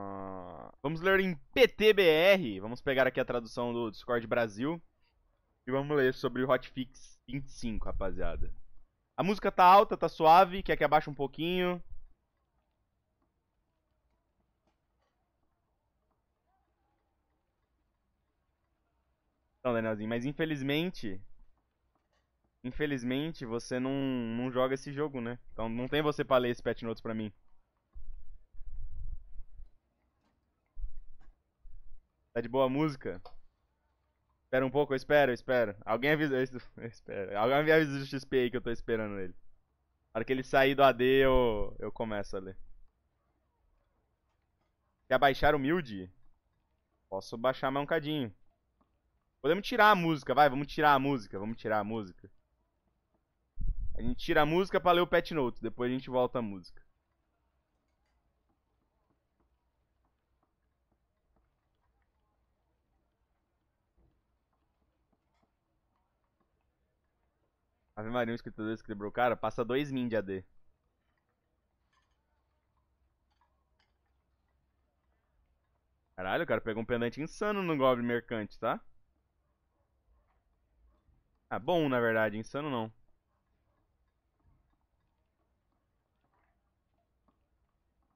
Ah, vamos ler em PTBR. Vamos pegar aqui a tradução do Discord Brasil. E vamos ler sobre o Hotfix 25, rapaziada. A música tá alta, tá suave. Quer que abaixe um pouquinho? Então, Danielzinho, mas infelizmente. Infelizmente você não, não joga esse jogo, né? Então não tem você pra ler esse pet notes pra mim. Tá de boa música? Espera um pouco, eu espero, eu espero. Alguém avisa. Eu espero. Alguém avisa do XP aí que eu tô esperando ele. Na hora que ele sair do AD, eu, eu começo a ler. Quer baixar humilde? Posso baixar mais um cadinho. Podemos tirar a música, vai, vamos tirar a música, vamos tirar a música. A gente tira a música pra ler o pet note, depois a gente volta a música. Ave Maria, um escritor 2 o cara, passa 2 min de AD. Caralho, o cara pegou um pendente insano no Goblin Mercante, tá? Ah, bom, na verdade, insano não.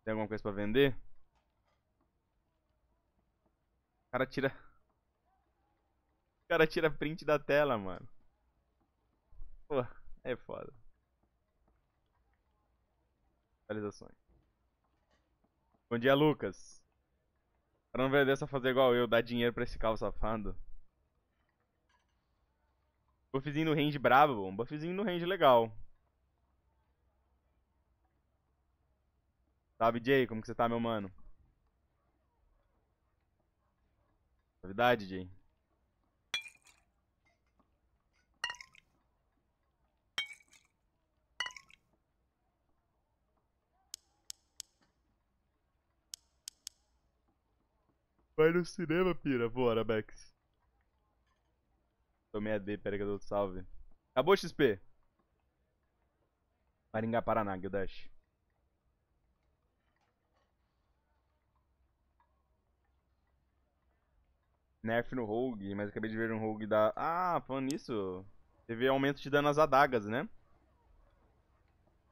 Tem alguma coisa pra vender? O cara tira... O cara tira print da tela, mano. Pô, é foda. Atualizações. Bom dia, Lucas. Pra não ver dessa fazer igual eu, dar dinheiro pra esse carro safado. Buffzinho no range brabo, um buffzinho no range legal. Sabe, Jay, como que você tá, meu mano? Novidade, Jay? Vai no cinema, pira. Bora, Bex. Tomei a D, pera que eu dou salve. Acabou XP. Maringá, Paraná, Guildash. Nerf no Rogue, mas acabei de ver um Rogue da... Ah, falando nisso, teve aumento de dano às adagas, né?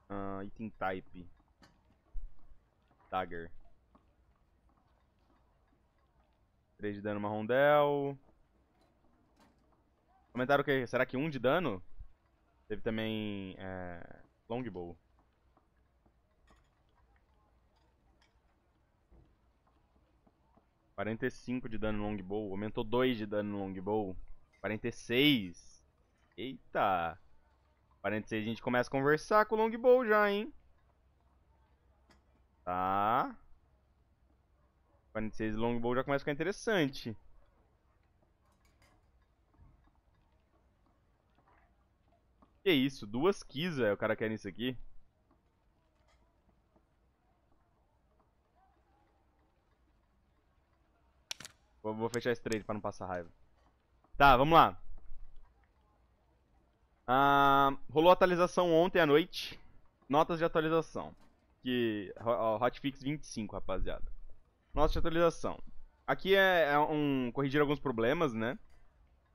Ah, item type. Dagger. 3 de dano uma rondel. Aumentaram o que? Será que 1 um de dano? Teve também é, longbow. Quarenta e cinco de dano no longbow. Aumentou 2 de dano no longbow. 46. Eita. 46 a gente começa a conversar com o longbow já, hein. Tá. 46 longbow já começa a ficar interessante. Que isso, duas keys, velho, o cara quer isso aqui. Vou, fechar esse trade pra não passar raiva. Tá, vamos lá. Ah, rolou atualização ontem à noite. Notas de atualização. Que, Hotfix 25, rapaziada. Nossa atualização. Aqui é, é, um corrigir alguns problemas, né?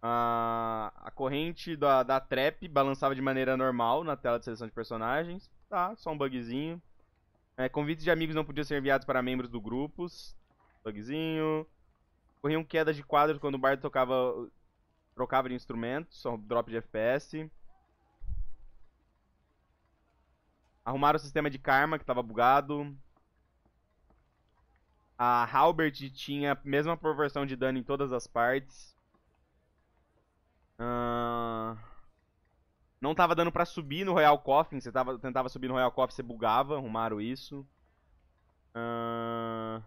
A, a corrente da, da trap balançava de maneira normal na tela de seleção de personagens. Tá, só um bugzinho. É, convites de amigos não podiam ser enviados para membros do grupos. Bugzinho. Corriam quedas de quadros quando o Bard tocava, trocava de instrumentos. Só drop de FPS. Arrumaram o sistema de karma que estava bugado. A Halbert tinha a mesma proporção de dano em todas as partes. Uh... Não tava dando pra subir no Royal Coffin. Você tava, tentava subir no Royal Coffin, você bugava. Arrumaram isso. Uh...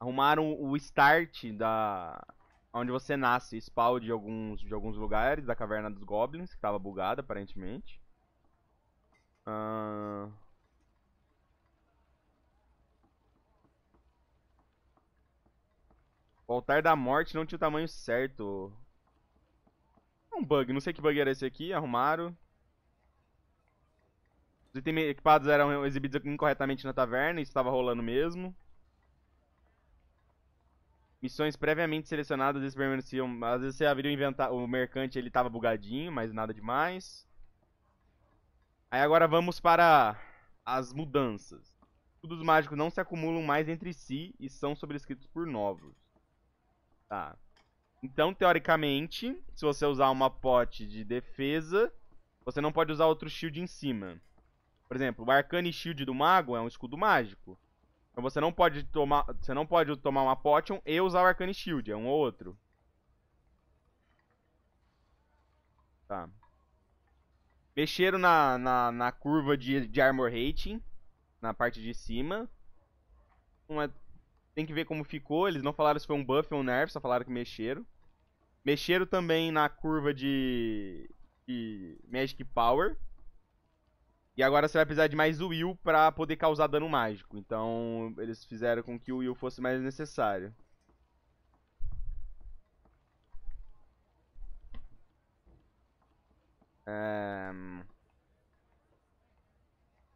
Arrumaram o start da... Onde você nasce. Spawn de alguns, de alguns lugares da Caverna dos Goblins, que tava bugada, aparentemente. Ah... O altar da morte não tinha o tamanho certo. É um bug, não sei que bug era esse aqui, arrumaram. Os itens equipados eram exibidos incorretamente na taverna, isso estava rolando mesmo. Missões previamente selecionadas, eles permaneciam... Às vezes você abriu o, o mercante ele estava bugadinho, mas nada demais. Aí agora vamos para as mudanças. Escudos mágicos não se acumulam mais entre si e são sobrescritos por novos. Tá. Então, teoricamente, se você usar uma pote de defesa, você não pode usar outro shield em cima. Por exemplo, o Arcane Shield do Mago é um escudo mágico. Então você não pode tomar, você não pode tomar uma Potion e usar o Arcane Shield, é um ou outro. Tá. Mexeram na, na, na curva de, de armor rating, na parte de cima. Uma, tem que ver como ficou, eles não falaram se foi um buff ou um nerf, só falaram que mexeram. Mexeram também na curva de, de Magic Power. E agora você vai precisar de mais Will pra poder causar dano mágico. Então eles fizeram com que o Will fosse mais necessário. Um,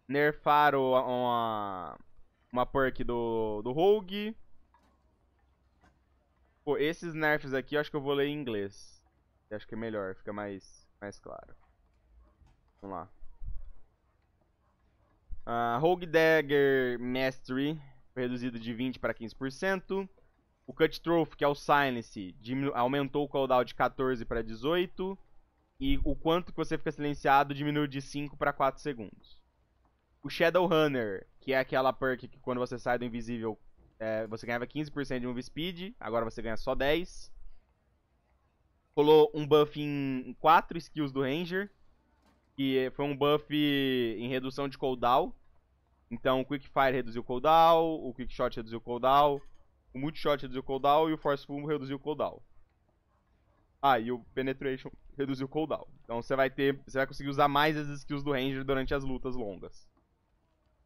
nerfaram uma, uma perk do, do Rogue. Pô, esses nerfs aqui eu acho que eu vou ler em inglês. Eu acho que é melhor, fica mais, mais claro. Vamos lá. Uh, Rogue Dagger Mastery, reduzido de 20% para 15%. O Cutthroat, que é o Silence, aumentou o cooldown de 14 para 18 e o quanto que você fica silenciado diminui de 5 para 4 segundos. O Shadow Runner, que é aquela perk que quando você sai do invisível, é, você ganhava 15% de move speed, agora você ganha só 10. Colou um buff em 4 skills do Ranger, que foi um buff em redução de cooldown. Então o Quick Fire reduziu o cooldown, o Quick Shot reduziu o cooldown, o Multishot reduziu o cooldown e o Force Forceful reduziu o cooldown. Ah, e o Penetration reduziu o cooldown. Então você vai ter. Você vai conseguir usar mais as skills do Ranger durante as lutas longas.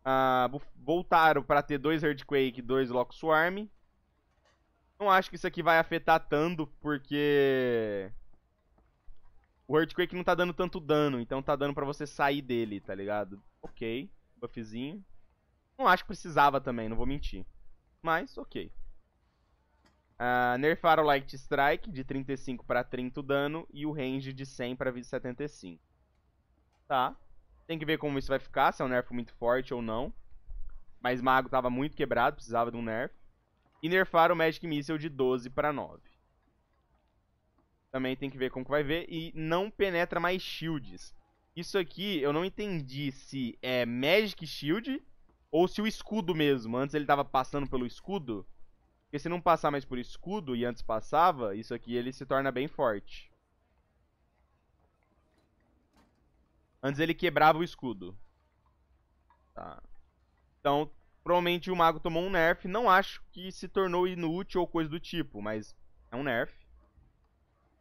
Ah, voltaram para ter dois Earthquake e dois Lock Swarm. Não acho que isso aqui vai afetar tanto, porque. O Earthquake não tá dando tanto dano, então tá dando para você sair dele, tá ligado? Ok, buffzinho. Não acho que precisava também, não vou mentir. Mas, ok. Uh, nerfaram o Light Strike de 35 para 30 o dano e o range de 100 para 75. Tá. Tem que ver como isso vai ficar, se é um nerf muito forte ou não. Mas Mago tava muito quebrado, precisava de um nerf. E nerfaram o Magic Missile de 12 para 9. Também tem que ver como que vai ver. E não penetra mais shields. Isso aqui eu não entendi se é Magic Shield ou se o escudo mesmo. Antes ele tava passando pelo escudo. Porque se não passar mais por escudo, e antes passava, isso aqui ele se torna bem forte. Antes ele quebrava o escudo. Tá. Então, provavelmente o mago tomou um nerf. Não acho que se tornou inútil ou coisa do tipo, mas é um nerf.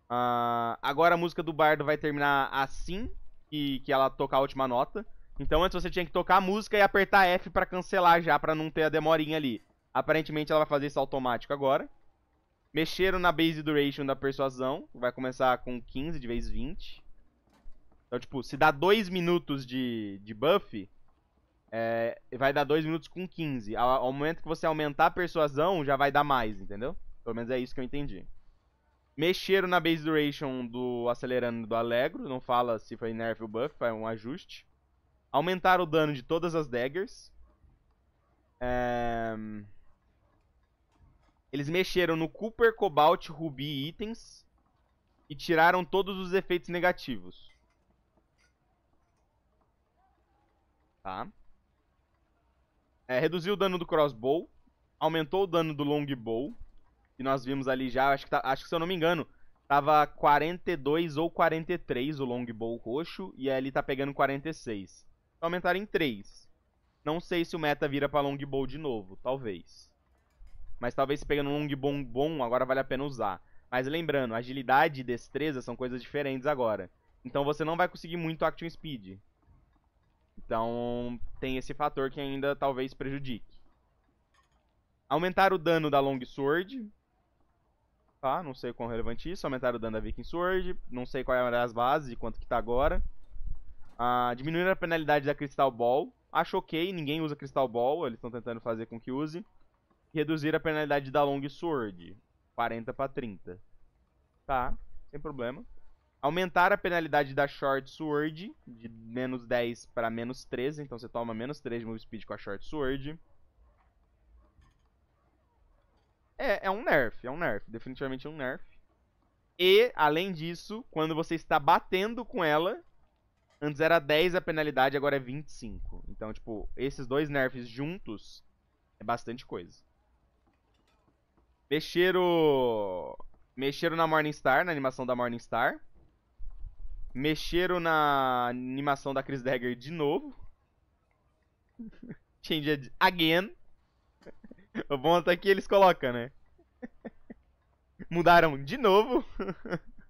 Uh, agora a música do bardo vai terminar assim, que, que ela tocar a última nota. Então antes você tinha que tocar a música e apertar F para cancelar já, para não ter a demorinha ali. Aparentemente ela vai fazer isso automático agora. Mexeram na base duration da persuasão. Vai começar com 15 de vez 20. Então, tipo, se dá 2 minutos de, de buff, é, vai dar 2 minutos com 15. Ao, ao, momento que você aumentar a persuasão, já vai dar mais, entendeu? Pelo menos é isso que eu entendi. Mexeram na base duration do acelerando do alegro Não fala se foi nerf ou buff, foi é um ajuste. Aumentaram o dano de todas as daggers. É... Eles mexeram no Cooper, Cobalt, Rubi itens e tiraram todos os efeitos negativos. Tá. É, reduziu o dano do crossbow, aumentou o dano do longbow, que nós vimos ali já, acho que, tá, acho que se eu não me engano, tava 42 ou 43 o longbow roxo, e ali tá pegando 46. Então aumentaram em 3. Não sei se o meta vira pra longbow de novo, talvez. Mas talvez se pegando um longbow bom, agora vale a pena usar. Mas lembrando, agilidade e destreza são coisas diferentes agora. Então você não vai conseguir muito action speed. Então tem esse fator que ainda talvez prejudique. Aumentar o dano da long sword Tá, não sei quão relevante isso. Aumentar o dano da Viking Sword. Não sei qual é as bases e quanto que tá agora. Ah, diminuir a penalidade da Crystal Ball. Acho ok, ninguém usa Crystal Ball. Eles estão tentando fazer com que use reduzir a penalidade da Long Sword, 40 para 30. Tá, sem problema. Aumentar a penalidade da Short Sword de menos 10 para menos 13, então você toma menos 3 de move speed com a Short Sword. É, é um nerf, é um nerf, definitivamente é um nerf. E, além disso, quando você está batendo com ela, antes era 10 a penalidade, agora é 25. Então, tipo, esses dois nerfs juntos é bastante coisa. Mexeram. Mexeram na Morningstar, na animação da Morningstar. Mexeram na animação da Chris Dagger de novo. Changed again. O bom é até que eles colocam, né? Mudaram de novo.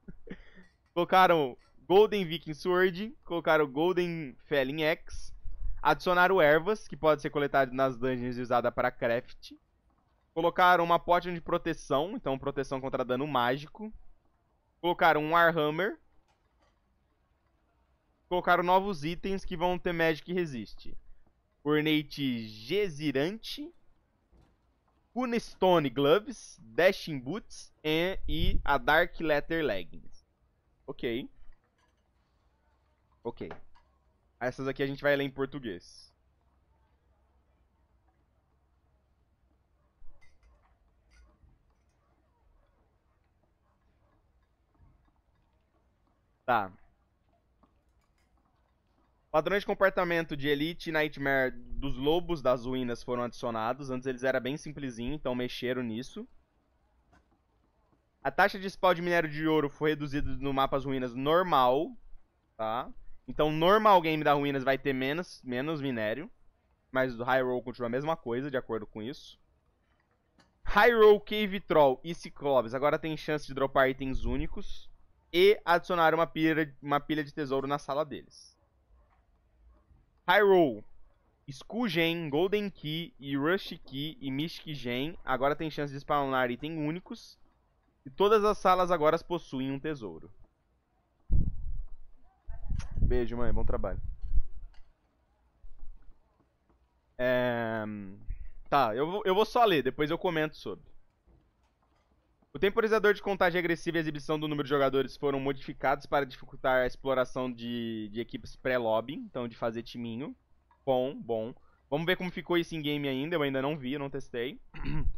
colocaram Golden Viking Sword, colocaram Golden Felling X, adicionaram ervas, que pode ser coletadas nas dungeons e usada para craft. Colocaram uma potion de proteção, então proteção contra dano mágico. Colocaram um Warhammer. Colocaram novos itens que vão ter Magic Resist. Ornate Gesirante. Punestone Gloves, Dashing Boots e a Dark Letter Leggings. Ok. Ok. Essas aqui a gente vai ler em português. Tá. Padrões de comportamento de Elite e Nightmare dos lobos das ruínas foram adicionados. Antes eles eram bem simplesinho, então mexeram nisso. A taxa de spawn de minério de ouro foi reduzida no mapa das ruínas normal, tá? Então, normal game da ruínas vai ter menos, menos minério. Mas o High Roll continua a mesma coisa, de acordo com isso. High Roll, Cave Troll e Ciclobes agora tem chance de dropar itens únicos e adicionar uma pilha, uma pilha de tesouro na sala deles. Hyrule, Skugen, Golden Key e Rush Key e Mystic Gen agora tem chance de spawnar itens únicos. E todas as salas agora possuem um tesouro. Beijo, mãe. Bom trabalho. É... Tá, eu, eu vou só ler, depois eu comento sobre. O temporizador de contagem agressiva e a exibição do número de jogadores foram modificados para dificultar a exploração de, de equipes pré-lobby, então de fazer timinho. Bom, bom. Vamos ver como ficou isso em game ainda, eu ainda não vi, não testei.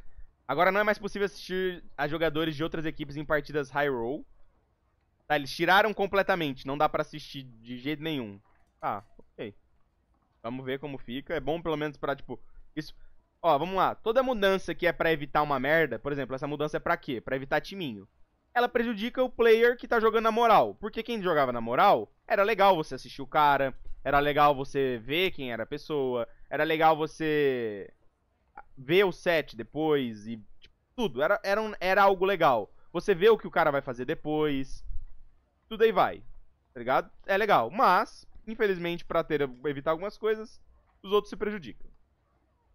Agora não é mais possível assistir a jogadores de outras equipes em partidas high roll. Tá, eles tiraram completamente, não dá pra assistir de jeito nenhum. Ah, ok. Vamos ver como fica. É bom pelo menos pra, tipo... Isso, Ó, vamos lá. Toda mudança que é para evitar uma merda, por exemplo, essa mudança é para quê? Para evitar timinho. Ela prejudica o player que tá jogando na moral. Porque quem jogava na moral, era legal você assistir o cara, era legal você ver quem era a pessoa, era legal você ver o set depois e tipo, tudo. Era, era, um, era algo legal. Você vê o que o cara vai fazer depois. Tudo aí vai. Tá ligado? É legal. Mas, infelizmente, pra ter, evitar algumas coisas, os outros se prejudicam.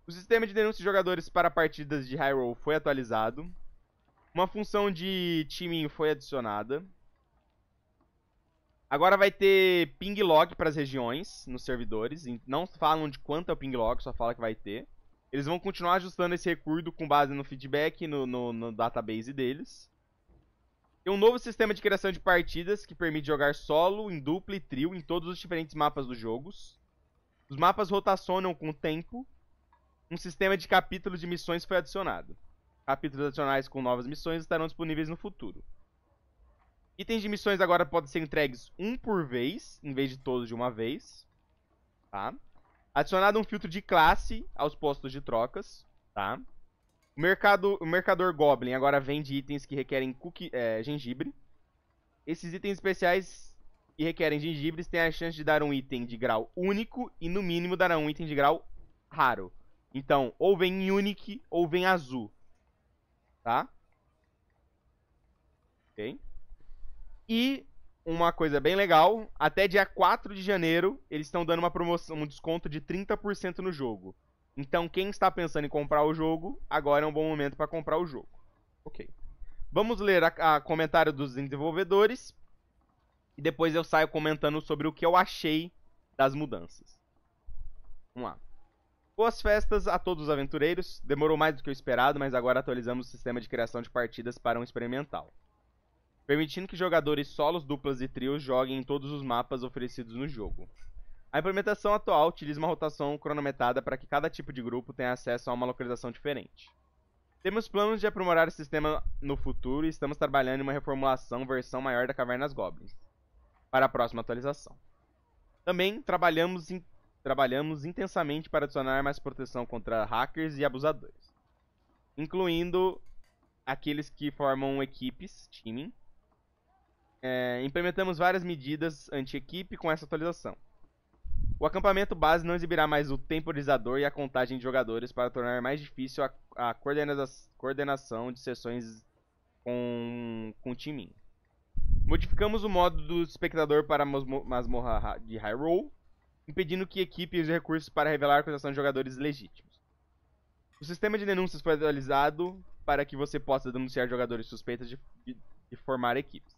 O sistema de denúncia de jogadores para partidas de Hyrule foi atualizado. Uma função de timing foi adicionada. Agora vai ter ping log para as regiões nos servidores. Não falam de quanto é o ping log, só fala que vai ter. Eles vão continuar ajustando esse recurso com base no feedback, no, no, no database deles. Tem um novo sistema de criação de partidas que permite jogar solo, em dupla e trio em todos os diferentes mapas dos jogos. Os mapas rotacionam com o tempo um sistema de capítulos de missões foi adicionado. Capítulos adicionais com novas missões estarão disponíveis no futuro. Itens de missões agora podem ser entregues um por vez, em vez de todos de uma vez. Tá? Adicionado um filtro de classe aos postos de trocas. Tá? O, mercado, o mercador Goblin agora vende itens que requerem cookie, é, gengibre. Esses itens especiais que requerem gengibres têm a chance de dar um item de grau único e no mínimo dará um item de grau raro. Então, ou vem Unique ou vem azul. Tá? Ok? E uma coisa bem legal, até dia 4 de janeiro, eles estão dando uma promoção, um desconto de 30% no jogo. Então, quem está pensando em comprar o jogo, agora é um bom momento para comprar o jogo. Ok. Vamos ler a, a comentário dos desenvolvedores e depois eu saio comentando sobre o que eu achei das mudanças. Vamos lá. Boas festas a todos os aventureiros. Demorou mais do que o esperado, mas agora atualizamos o sistema de criação de partidas para um experimental. Permitindo que jogadores solos, duplas e trios joguem em todos os mapas oferecidos no jogo. A implementação atual utiliza uma rotação cronometrada para que cada tipo de grupo tenha acesso a uma localização diferente. Temos planos de aprimorar o sistema no futuro e estamos trabalhando em uma reformulação versão maior da Cavernas Goblins, para a próxima atualização. Também trabalhamos em trabalhamos intensamente para adicionar mais proteção contra hackers e abusadores, incluindo aqueles que formam equipes, timing. É, implementamos várias medidas anti-equipe com essa atualização. O acampamento base não exibirá mais o temporizador e a contagem de jogadores para tornar mais difícil a, a coordena coordenação de sessões com, com timing. Modificamos o modo do espectador para a masmorra de Hyrule impedindo que equipe use recursos para revelar a acusação de jogadores legítimos. O sistema de denúncias foi atualizado para que você possa denunciar jogadores suspeitos de, de, de formar equipes.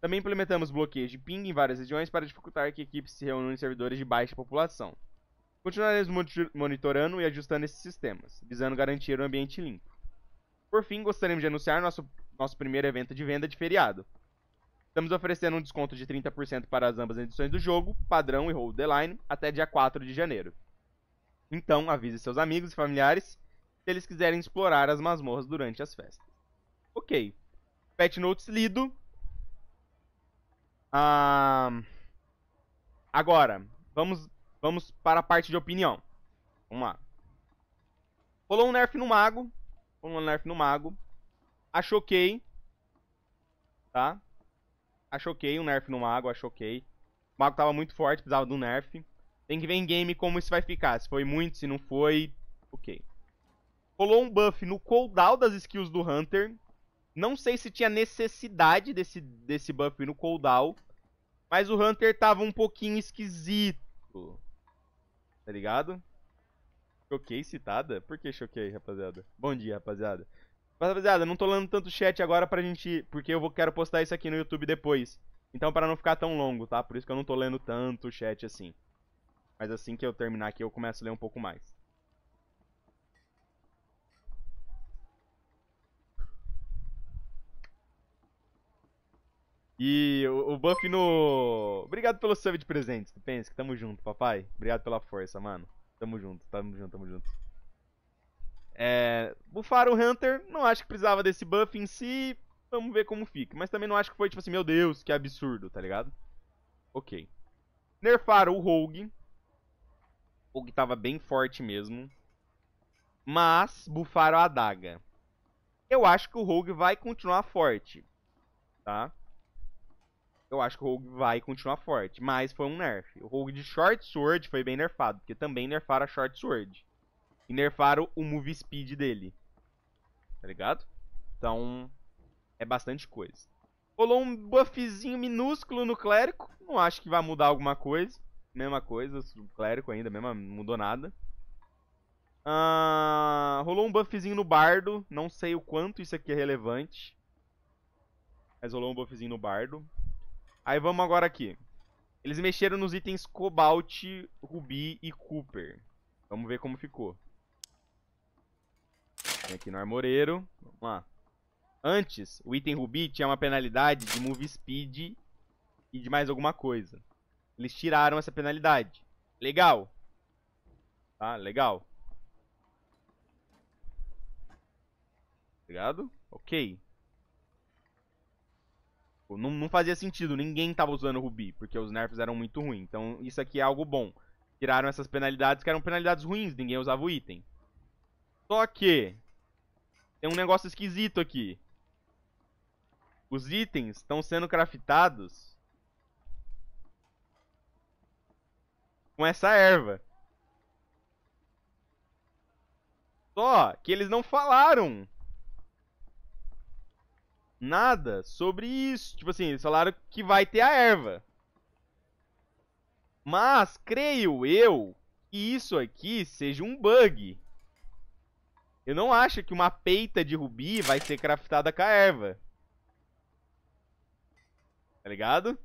Também implementamos bloqueios de ping em várias regiões para dificultar que equipes se reúnam em servidores de baixa população. Continuaremos monitorando e ajustando esses sistemas, visando garantir um ambiente limpo. Por fim, gostaríamos de anunciar nosso, nosso primeiro evento de venda de feriado, Estamos oferecendo um desconto de 30% para as ambas edições do jogo, padrão e Hold the Line, até dia 4 de janeiro. Então, avise seus amigos e familiares se eles quiserem explorar as masmorras durante as festas. Ok. Pet Notes lido. Ah, agora, vamos, vamos para a parte de opinião. Vamos lá. Rolou um nerf no mago. Rolou um nerf no mago. Acho ok. Tá? Achou ok, um nerf no mago, achou ok. O mago tava muito forte, precisava do nerf. Tem que ver em game como isso vai ficar. Se foi muito, se não foi, ok. Rolou um buff no cooldown das skills do Hunter. Não sei se tinha necessidade desse, desse buff no cooldown. Mas o Hunter tava um pouquinho esquisito. Tá ligado? Choquei citada? Por que choquei, rapaziada? Bom dia, rapaziada. Mas, rapaziada, não tô lendo tanto chat agora pra gente... Porque eu vou, quero postar isso aqui no YouTube depois. Então, pra não ficar tão longo, tá? Por isso que eu não tô lendo tanto chat assim. Mas assim que eu terminar aqui, eu começo a ler um pouco mais. E o, buff no... Obrigado pelo sub de Tu Pensa que tamo junto, papai. Obrigado pela força, mano. Tamo junto, tamo junto, tamo junto. É, bufar o Hunter, não acho que precisava desse buff em si, vamos ver como fica. Mas também não acho que foi tipo assim, meu Deus, que absurdo, tá ligado? Ok. Nerfaram o Rogue. O Rogue tava bem forte mesmo. Mas bufaram a adaga. Eu acho que o Rogue vai continuar forte. Tá? Eu acho que o Rogue vai continuar forte. Mas foi um nerf. O Rogue de Short Sword foi bem nerfado. Porque também nerfaram a Short Sword. E nerfaram o move speed dele. Tá ligado? Então, é bastante coisa. Rolou um buffzinho minúsculo no clérigo. Não acho que vai mudar alguma coisa. Mesma coisa, o clérigo ainda, mesma, não mudou nada. Ah, rolou um buffzinho no bardo. Não sei o quanto isso aqui é relevante. Mas rolou um buffzinho no bardo. Aí vamos agora aqui. Eles mexeram nos itens Cobalt, Rubi e Cooper. Vamos ver como ficou. Vem aqui no armoreiro. Vamos lá. Antes, o item rubi tinha uma penalidade de move speed e de mais alguma coisa. Eles tiraram essa penalidade. Legal. Tá, legal. Obrigado. Ok. Não, não, fazia sentido, ninguém tava usando Rubi, porque os nerfs eram muito ruins. Então isso aqui é algo bom. Tiraram essas penalidades que eram penalidades ruins, ninguém usava o item. Só que tem um negócio esquisito aqui. Os itens estão sendo craftados com essa erva. Só que eles não falaram nada sobre isso. Tipo assim, eles falaram que vai ter a erva. Mas creio eu que isso aqui seja um bug. Eu não acho que uma peita de rubi vai ser craftada com a erva. Tá ligado?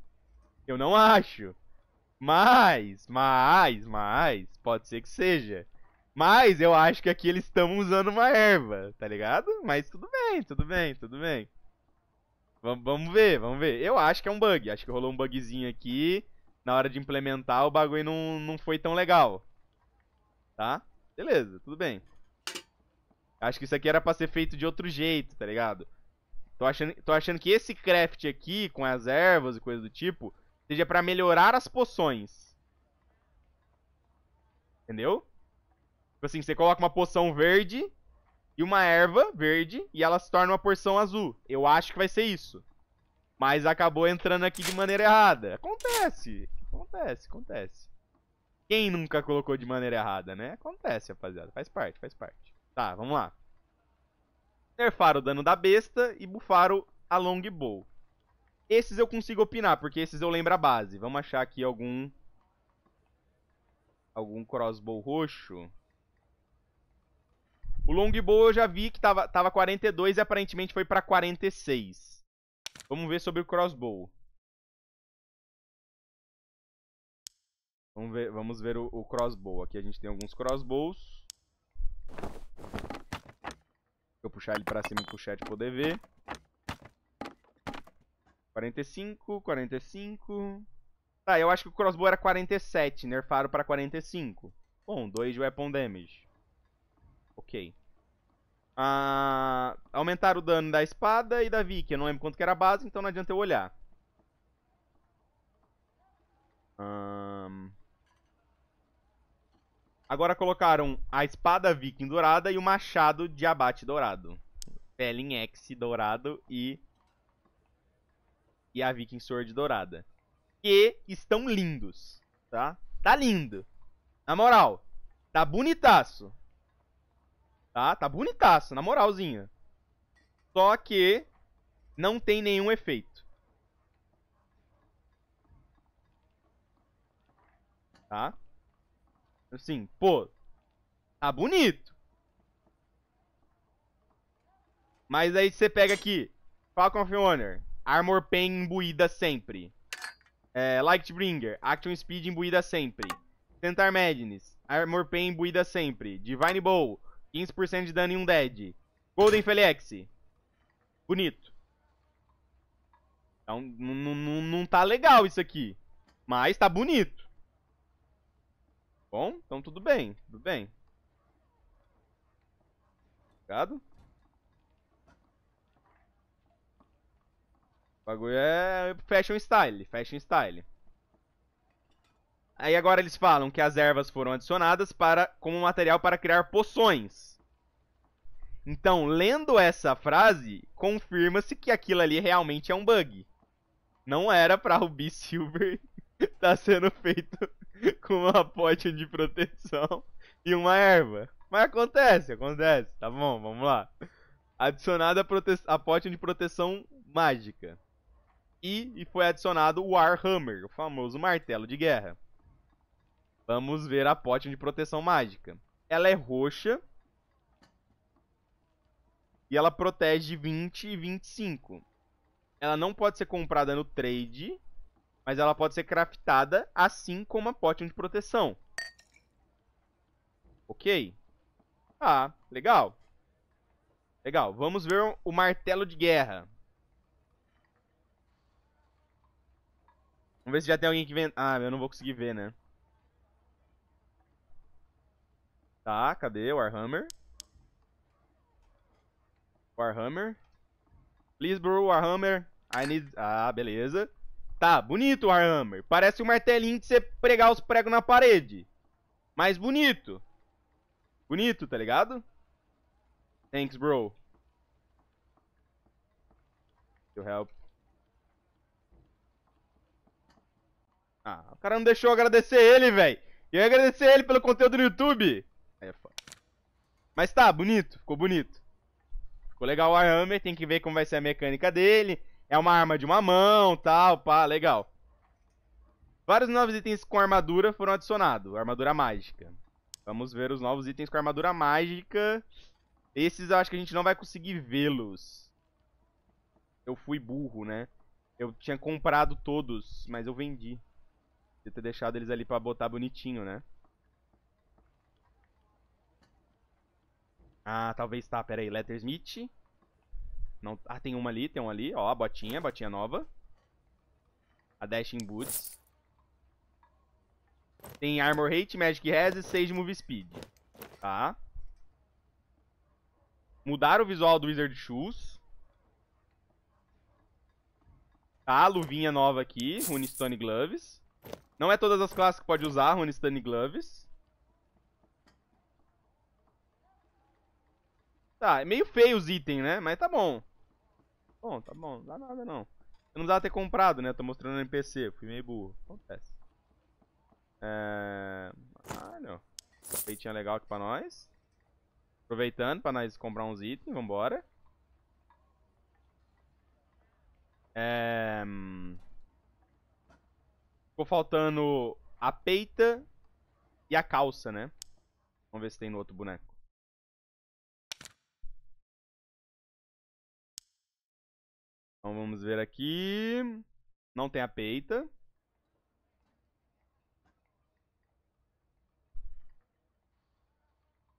Eu não acho. Mas, mas, mas, pode ser que seja. Mas eu acho que aqui eles estão usando uma erva, tá ligado? Mas tudo bem, tudo bem, tudo bem. V vamos ver, vamos ver. Eu acho que é um bug. Acho que rolou um bugzinho aqui. Na hora de implementar, o bagulho não, não foi tão legal. Tá? Beleza, tudo bem. Acho que isso aqui era pra ser feito de outro jeito, tá ligado? Tô achando, tô achando que esse craft aqui, com as ervas e coisa do tipo, seja pra melhorar as poções. Entendeu? Tipo assim, você coloca uma poção verde e uma erva verde e ela se torna uma porção azul. Eu acho que vai ser isso. Mas acabou entrando aqui de maneira errada. Acontece. Acontece, acontece. Quem nunca colocou de maneira errada, né? Acontece, rapaziada. Faz parte, faz parte. Tá, vamos lá. Nerfar o dano da besta e bufaram a longbow. Esses eu consigo opinar, porque esses eu lembro a base. Vamos achar aqui algum... Algum crossbow roxo. O longbow eu já vi que tava, tava 42 e aparentemente foi pra 46. Vamos ver sobre o crossbow. Vamos ver, vamos ver o, o crossbow. Aqui a gente tem alguns crossbows eu puxar ele pra cima e puxar de poder ver. 45, 45... Tá, eu acho que o crossbow era 47, nerfaram pra 45. Bom, 2 de weapon damage. Ok. Ah, aumentaram o dano da espada e da Vicky. Eu não lembro quanto que era a base, então não adianta eu olhar. Ahn... Agora colocaram a espada viking dourada e o machado de abate dourado. Pelin X dourado e e a Viking Sword dourada. Que estão lindos, tá? Tá lindo. Na moral, tá bonitaço. Tá? Tá bonitaço, na moralzinha. Só que não tem nenhum efeito. Tá? Assim, pô, tá bonito. Mas aí você pega aqui, Falcon of Honor, Armor Pain imbuída sempre. É, Lightbringer, Action Speed imbuída sempre. Tentar Madness, Armor Pain imbuída sempre. Divine Bow, 15% de dano em um dead. Golden Felix, bonito. Então, não tá legal isso aqui. Mas tá bonito. Bom, então tudo bem, tudo bem. Obrigado. O bagulho é fashion style, fashion style. Aí agora eles falam que as ervas foram adicionadas para, como material para criar poções. Então, lendo essa frase, confirma-se que aquilo ali realmente é um bug. Não era para Ruby Silver tá sendo feito com uma pote de proteção e uma erva. Mas acontece, acontece. Tá bom, vamos lá. Adicionada a, a pote de proteção mágica. E, e foi adicionado o Warhammer, o famoso martelo de guerra. Vamos ver a pote de proteção mágica. Ela é roxa. E ela protege 20 e 25. Ela não pode ser comprada no trade mas ela pode ser craftada assim como a potion de proteção. Ok. Ah, legal. Legal, vamos ver o martelo de guerra. Vamos ver se já tem alguém que vem... Ah, eu não vou conseguir ver, né? Tá, cadê o Warhammer? Warhammer. Please, bro, Warhammer. I need... Ah, beleza. Tá, bonito o Warhammer. Parece um martelinho de você pregar os pregos na parede. Mas bonito. Bonito, tá ligado? Thanks, bro. To help. Ah, o cara não deixou eu agradecer ele, velho. Eu ia agradecer ele pelo conteúdo no YouTube. Aí é foda. Mas tá, bonito. Ficou bonito. Ficou legal o Warhammer. Tem que ver como vai ser a mecânica dele. É uma arma de uma mão, tal, pá, legal. Vários novos itens com armadura foram adicionados. Armadura mágica. Vamos ver os novos itens com armadura mágica. Esses eu acho que a gente não vai conseguir vê-los. Eu fui burro, né? Eu tinha comprado todos, mas eu vendi. Devia ter deixado eles ali pra botar bonitinho, né? Ah, talvez tá. Pera aí. Lettersmith. Não... Ah, tem uma ali, tem uma ali. Ó, a botinha, botinha nova. A Dashing Boots. Tem Armor Hate, Magic Res e 6 de Move Speed. Tá? Mudaram o visual do Wizard Shoes. Tá, luvinha nova aqui, Runestone Gloves. Não é todas as classes que pode usar Runestone Gloves. Tá, é meio feio os itens, né? Mas tá bom bom, tá bom, não dá nada não. Eu não precisava ter comprado, né? Tô mostrando no NPC, fui meio burro. Acontece. É... Ah, não. É legal aqui pra nós. Aproveitando pra nós comprar uns itens, vambora. É... Ficou faltando a peita e a calça, né? Vamos ver se tem no outro boneco. Então vamos ver aqui. Não tem a peita.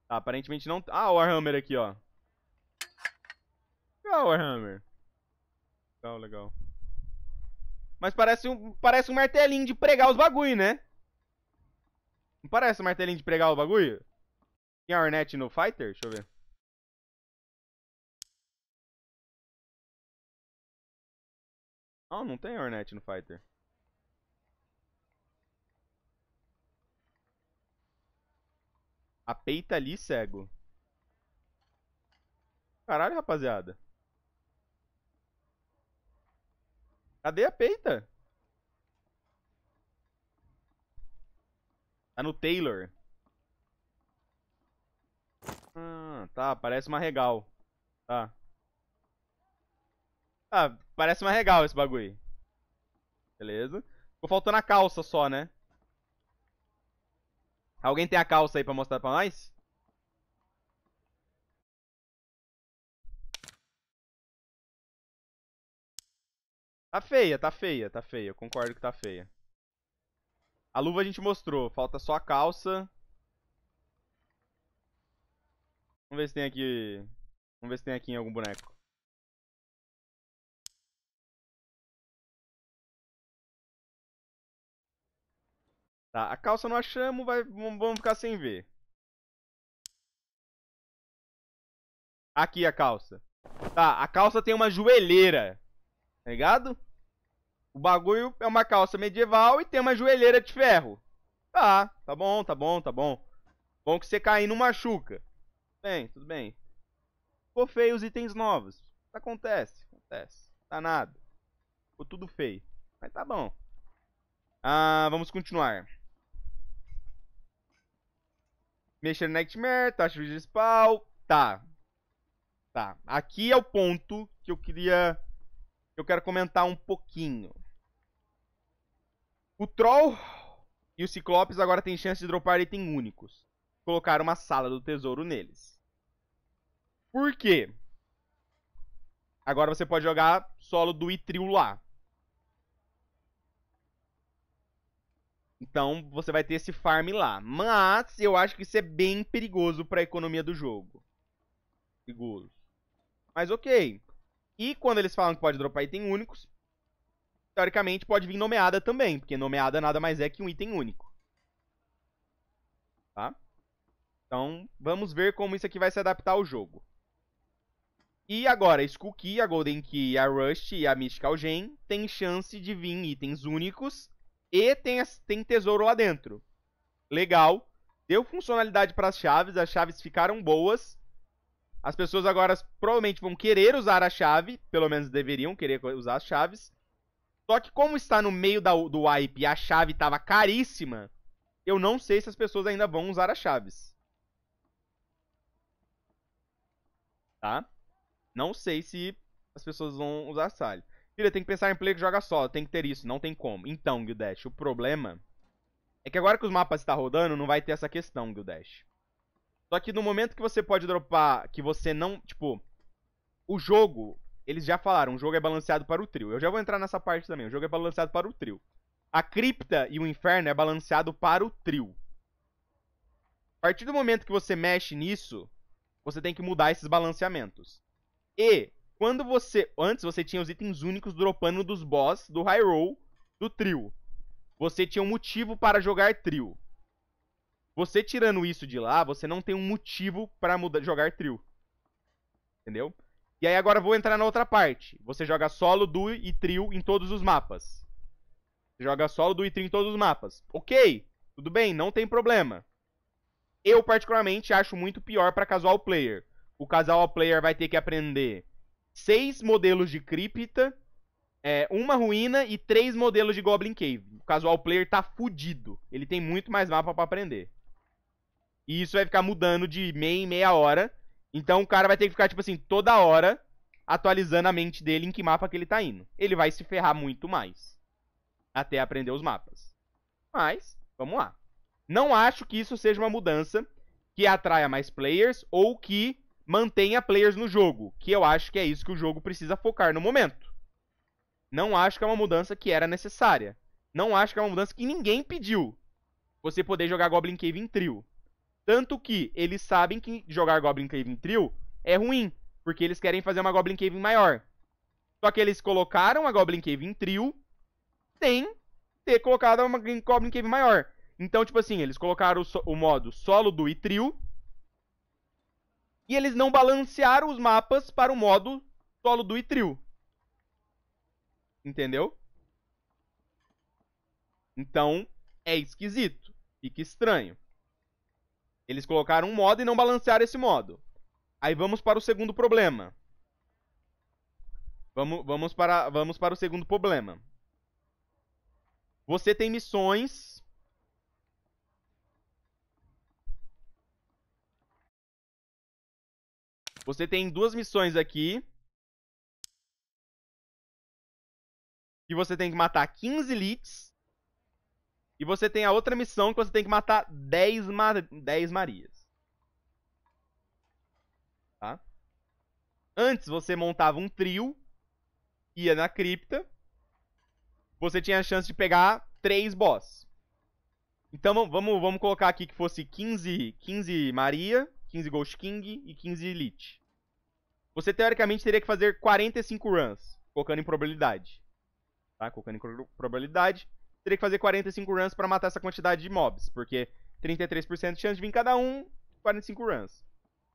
Tá, aparentemente não... Ah, o Warhammer aqui, ó. Ah, Warhammer. Legal, legal. Mas parece um, parece um martelinho de pregar os bagulho, né? Não parece um martelinho de pregar os bagulho? Tem a Ornette no Fighter? Deixa eu ver. Ah, oh, não tem Hornet no Fighter. A peita ali cego. Caralho, rapaziada. Cadê a peita? Tá no Taylor. Ah, tá. Parece uma regal. Tá. Ah, parece mais legal esse bagulho. Beleza. Ficou faltando a calça só, né? Alguém tem a calça aí pra mostrar pra nós? Tá feia, tá feia, tá feia. concordo que tá feia. A luva a gente mostrou. Falta só a calça. Vamos ver se tem aqui... Vamos ver se tem aqui em algum boneco. Tá, a calça não achamos, vai, vamos ficar sem ver. Aqui a calça. Tá, a calça tem uma joelheira. Tá ligado? O bagulho é uma calça medieval e tem uma joelheira de ferro. Tá, tá bom, tá bom, tá bom. Bom que você cair não machuca. Bem, tudo bem. Ficou feio os itens novos. Acontece, acontece. Tá nada. Ficou tudo feio. Mas tá bom. Ah, vamos continuar. Mexer no Nightmare, taxa tá, de spawn. Tá. Tá. Aqui é o ponto que eu queria. Eu quero comentar um pouquinho. O Troll e o Ciclopes agora têm chance de dropar item únicos. Colocar uma sala do tesouro neles. Por quê? Agora você pode jogar solo do Itril lá. Então você vai ter esse farm lá. Mas eu acho que isso é bem perigoso para a economia do jogo. Perigoso. Mas ok. E quando eles falam que pode dropar item únicos, teoricamente pode vir nomeada também, porque nomeada nada mais é que um item único. Tá? Então, vamos ver como isso aqui vai se adaptar ao jogo. E agora, Skull Key, a Golden Key, a Rush e a Mystical gen têm chance de vir itens únicos e tem, tem tesouro lá dentro. Legal. Deu funcionalidade para as chaves, as chaves ficaram boas. As pessoas agora provavelmente vão querer usar a chave, pelo menos deveriam querer usar as chaves. Só que como está no meio da, do wipe e a chave estava caríssima, eu não sei se as pessoas ainda vão usar as chaves. Tá? Não sei se as pessoas vão usar a sale. Filha, tem que pensar em player que joga só, tem que ter isso, não tem como. Então, Guildash, o problema é que agora que os mapas estão tá rodando, não vai ter essa questão, Guildash. Só que no momento que você pode dropar, que você não, tipo, o jogo, eles já falaram, o jogo é balanceado para o trio. Eu já vou entrar nessa parte também, o jogo é balanceado para o trio. A cripta e o inferno é balanceado para o trio. A partir do momento que você mexe nisso, você tem que mudar esses balanceamentos. E quando você. Antes você tinha os itens únicos dropando dos boss, do high roll, do trio. Você tinha um motivo para jogar trio. Você tirando isso de lá, você não tem um motivo para jogar trio. Entendeu? E aí agora vou entrar na outra parte. Você joga solo, duo e trio em todos os mapas. Você joga solo, duo e trio em todos os mapas. Ok, tudo bem, não tem problema. Eu particularmente acho muito pior para casual player. O casual player vai ter que aprender seis modelos de cripta, é, uma ruína e três modelos de Goblin Cave. O casual player tá fudido. Ele tem muito mais mapa para aprender. E isso vai ficar mudando de meia em meia hora. Então o cara vai ter que ficar, tipo assim, toda hora atualizando a mente dele em que mapa que ele tá indo. Ele vai se ferrar muito mais. Até aprender os mapas. Mas, vamos lá. Não acho que isso seja uma mudança que atraia mais players ou que mantenha players no jogo, que eu acho que é isso que o jogo precisa focar no momento. Não acho que é uma mudança que era necessária. Não acho que é uma mudança que ninguém pediu. Você poder jogar Goblin Cave em trio. Tanto que eles sabem que jogar Goblin Cave em trio é ruim, porque eles querem fazer uma Goblin Cave maior. Só que eles colocaram a Goblin Cave em trio sem ter colocado uma Goblin Cave maior. Então, tipo assim, eles colocaram o, so o modo solo do e trio e eles não balancearam os mapas para o modo solo do e trio. Entendeu? Então, é esquisito. Fica estranho. Eles colocaram um modo e não balancearam esse modo. Aí vamos para o segundo problema. Vamos, vamos, para, vamos para o segundo problema. Você tem missões Você tem duas missões aqui. E você tem que matar 15 elites. E você tem a outra missão que você tem que matar 10, ma 10 Marias. Tá? Antes você montava um trio, ia na cripta, você tinha a chance de pegar 3 boss. Então vamos, vamos colocar aqui que fosse 15, 15 Maria, 15 Ghost King e 15 Elite. Você teoricamente teria que fazer 45 runs, colocando em probabilidade. Tá? Colocando em probabilidade, teria que fazer 45 runs para matar essa quantidade de mobs, porque 33% de chance de vir cada um, 45 runs.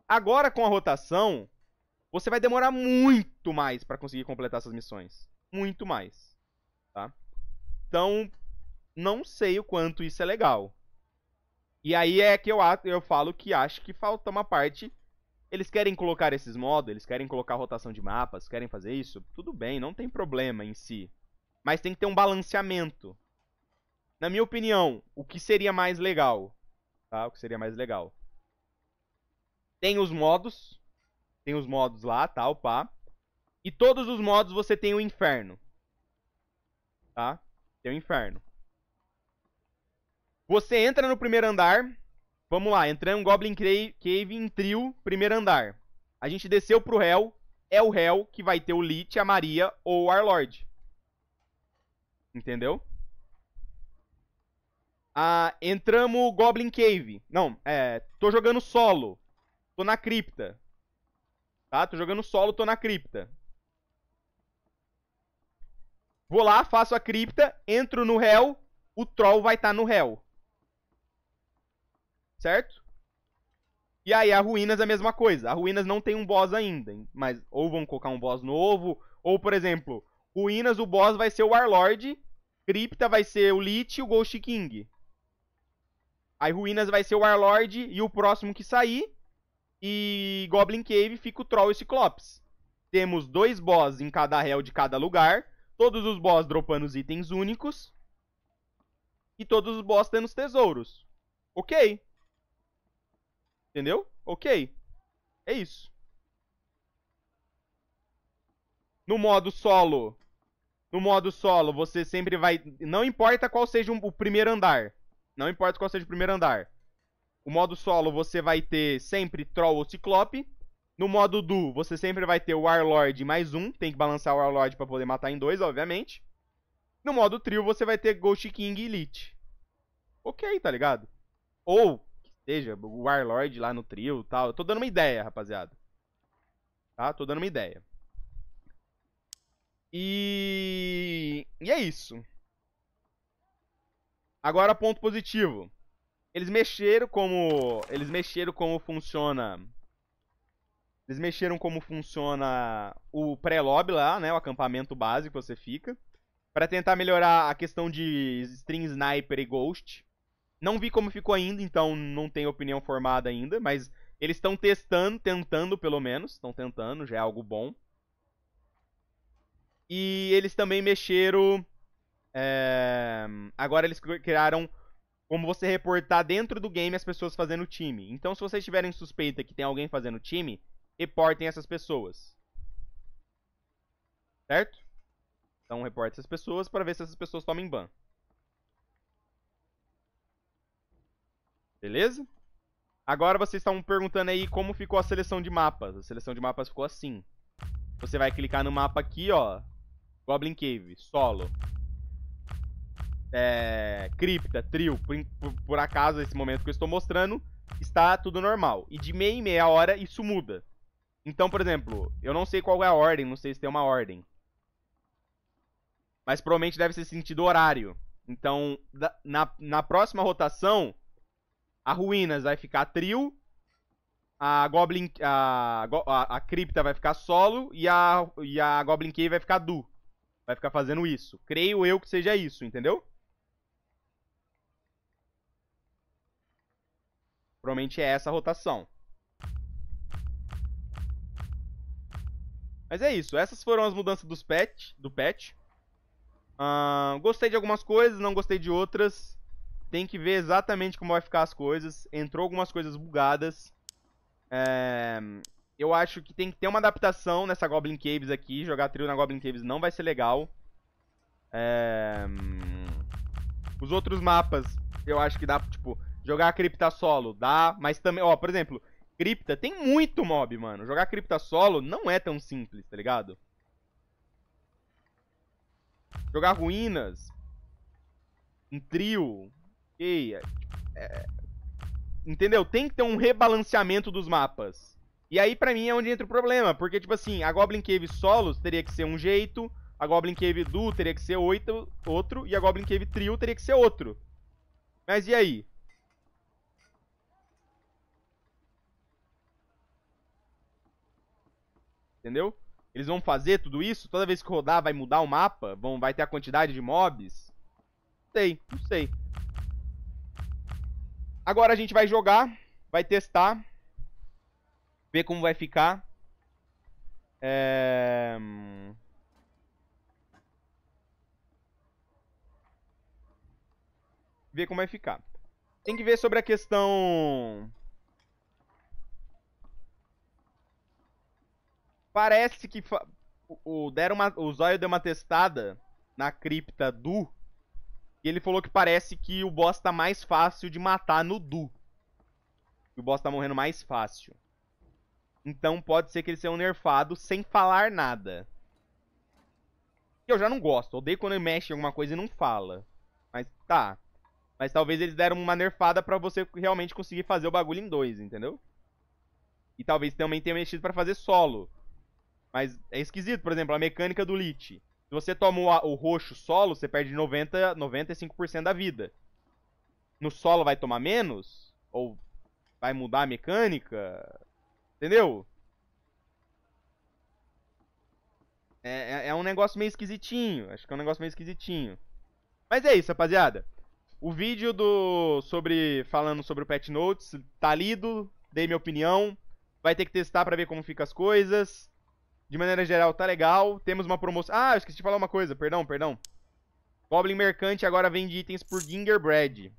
Agora com a rotação, você vai demorar muito mais para conseguir completar essas missões. Muito mais, tá? Então, não sei o quanto isso é legal. E aí é que eu, eu falo que acho que falta uma parte eles querem colocar esses modos, eles querem colocar rotação de mapas, querem fazer isso, tudo bem, não tem problema em si. Mas tem que ter um balanceamento. Na minha opinião, o que seria mais legal? Tá? O que seria mais legal? Tem os modos. Tem os modos lá, tal, tá, pá. E todos os modos você tem o inferno. Tá? Tem o inferno. Você entra no primeiro andar, Vamos lá, entramos em Goblin Cave em trio, primeiro andar. A gente desceu pro réu, é o réu que vai ter o Lich, a Maria ou o Arlord. Entendeu? Ah, entramos Goblin Cave. Não, é, tô jogando solo. Tô na cripta. Tá? Tô jogando solo, tô na cripta. Vou lá, faço a cripta, entro no réu, o troll vai estar tá no réu certo? E aí a Ruínas é a mesma coisa. A Ruínas não tem um boss ainda, mas ou vão colocar um boss novo, ou por exemplo, Ruínas o boss vai ser o Warlord, Cripta vai ser o Lich e o Ghost King. Aí Ruínas vai ser o Warlord e o próximo que sair. E Goblin Cave fica o Troll e o Ciclopes. Temos dois boss em cada réu de cada lugar. Todos os boss dropando os itens únicos. E todos os boss tendo os tesouros. Ok. Entendeu? Ok. É isso. No modo solo, no modo solo, você sempre vai... Não importa qual seja o primeiro andar. Não importa qual seja o primeiro andar. O modo solo, você vai ter sempre Troll ou Ciclope. No modo duo, você sempre vai ter Warlord mais um. Tem que balançar o Warlord para poder matar em dois, obviamente. No modo trio, você vai ter Ghost King e Elite. Ok, tá ligado? Ou, seja, o Warlord lá no trio e tal. Eu tô dando uma ideia, rapaziada. Tá? Tô dando uma ideia. E... E é isso. Agora, ponto positivo. Eles mexeram como... Eles mexeram como funciona... Eles mexeram como funciona o pré-lobby lá, né? O acampamento base que você fica. para tentar melhorar a questão de string sniper e ghost. Não vi como ficou ainda, então não tenho opinião formada ainda, mas eles estão testando, tentando pelo menos, estão tentando, já é algo bom. E eles também mexeram. É... Agora eles criaram como você reportar dentro do game as pessoas fazendo time. Então, se vocês tiverem suspeita que tem alguém fazendo time, reportem essas pessoas. Certo? Então, reportem essas pessoas para ver se essas pessoas tomem ban. Beleza? Agora vocês estão perguntando aí como ficou a seleção de mapas. A seleção de mapas ficou assim. Você vai clicar no mapa aqui, ó. Goblin Cave, solo. É, cripta, trio. Por, por acaso, esse momento que eu estou mostrando, está tudo normal. E de meia em meia hora, isso muda. Então, por exemplo, eu não sei qual é a ordem, não sei se tem uma ordem. Mas provavelmente deve ser sentido horário. Então, na, na próxima rotação, a Ruínas vai ficar trio. A Goblin. A, a, a Cripta vai ficar solo. E a, e a Goblin Cave vai ficar duo. Vai ficar fazendo isso. Creio eu que seja isso, entendeu? Provavelmente é essa a rotação. Mas é isso. Essas foram as mudanças dos patch, do patch. Uh, gostei de algumas coisas, não gostei de outras. Tem que ver exatamente como vai ficar as coisas. Entrou algumas coisas bugadas. É... Eu acho que tem que ter uma adaptação nessa Goblin Caves aqui. Jogar trio na Goblin Caves não vai ser legal. É... Os outros mapas, eu acho que dá, tipo, jogar cripta solo, dá, mas também, ó, por exemplo, cripta tem muito mob, mano. Jogar cripta solo não é tão simples, tá ligado? Jogar ruínas, um trio, ok. É, entendeu? Tem que ter um rebalanceamento dos mapas. E aí, pra mim, é onde entra o problema. Porque, tipo assim, a Goblin Cave Solos teria que ser um jeito, a Goblin Cave Duo teria que ser oito, outro, e a Goblin Cave Trio teria que ser outro. Mas e aí? Entendeu? Eles vão fazer tudo isso? Toda vez que rodar vai mudar o mapa? Vão, vai ter a quantidade de mobs? Não sei, não sei. Agora a gente vai jogar, vai testar, ver como vai ficar. É... Ver como vai ficar. Tem que ver sobre a questão... Parece que... Fa... O, deram uma, o Zóio deu uma testada na cripta do e ele falou que parece que o boss tá mais fácil de matar no Du. Que o boss tá morrendo mais fácil. Então pode ser que ele seja um nerfado sem falar nada. Eu já não gosto. Odeio quando ele mexe em alguma coisa e não fala. Mas tá. Mas talvez eles deram uma nerfada pra você realmente conseguir fazer o bagulho em dois, entendeu? E talvez também tenha mexido pra fazer solo. Mas é esquisito, por exemplo, a mecânica do Lich. Se você toma o, o roxo solo, você perde 90, 95% da vida. No solo vai tomar menos? Ou vai mudar a mecânica? Entendeu? É, é, é, um negócio meio esquisitinho. Acho que é um negócio meio esquisitinho. Mas é isso, rapaziada. O vídeo do sobre falando sobre o Pet Notes tá lido, dei minha opinião. Vai ter que testar para ver como fica as coisas. De maneira geral, tá legal. Temos uma promoção... Ah, eu esqueci de falar uma coisa. Perdão, perdão. Goblin Mercante agora vende itens por Gingerbread.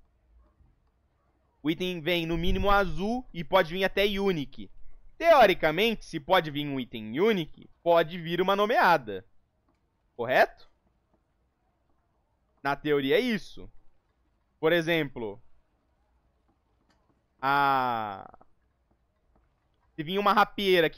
O item vem no mínimo azul e pode vir até Unique. Teoricamente, se pode vir um item Unique, pode vir uma nomeada. Correto? Na teoria é isso. Por exemplo, a... Se vir uma rapieira aqui...